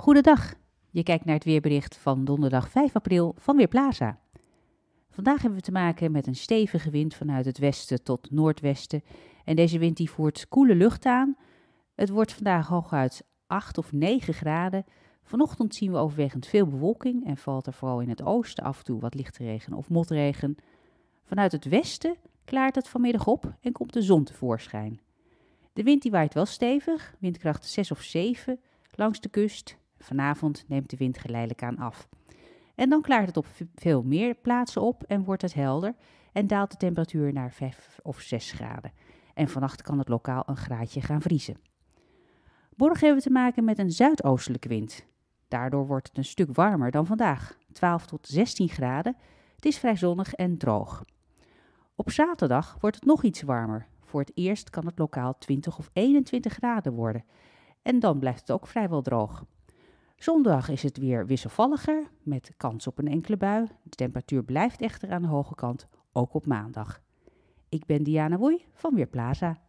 Goedendag. Je kijkt naar het weerbericht van donderdag 5 april van Weerplaza. Vandaag hebben we te maken met een stevige wind vanuit het westen tot noordwesten. En deze wind die voert koele lucht aan. Het wordt vandaag hooguit 8 of 9 graden. Vanochtend zien we overwegend veel bewolking en valt er vooral in het oosten af en toe wat lichte regen of motregen. Vanuit het westen klaart het vanmiddag op en komt de zon tevoorschijn. De wind die waait wel stevig, windkracht 6 of 7 langs de kust Vanavond neemt de wind geleidelijk aan af. En dan klaart het op veel meer plaatsen op en wordt het helder en daalt de temperatuur naar 5 of 6 graden. En vannacht kan het lokaal een graadje gaan vriezen. Morgen hebben we te maken met een zuidoostelijke wind. Daardoor wordt het een stuk warmer dan vandaag, 12 tot 16 graden. Het is vrij zonnig en droog. Op zaterdag wordt het nog iets warmer. Voor het eerst kan het lokaal 20 of 21 graden worden. En dan blijft het ook vrijwel droog. Zondag is het weer wisselvalliger met kans op een enkele bui. De temperatuur blijft echter aan de hoge kant, ook op maandag. Ik ben Diana Woei van Weerplaza.